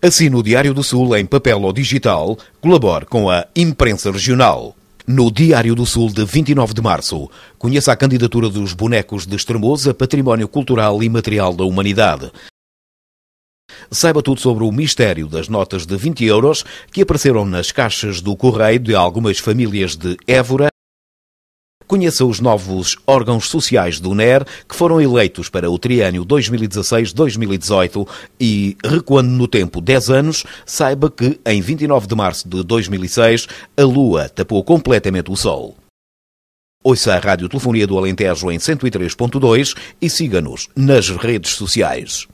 Assine o Diário do Sul em papel ou digital, colabore com a imprensa regional. No Diário do Sul de 29 de março, conheça a candidatura dos bonecos de Estremoz a património cultural e material da humanidade. Saiba tudo sobre o mistério das notas de 20 euros que apareceram nas caixas do correio de algumas famílias de Évora. Conheça os novos órgãos sociais do NER que foram eleitos para o triânio 2016-2018 e, recuando no tempo 10 anos, saiba que, em 29 de março de 2006, a Lua tapou completamente o Sol. Ouça a Rádio Telefonia do Alentejo em 103.2 e siga-nos nas redes sociais.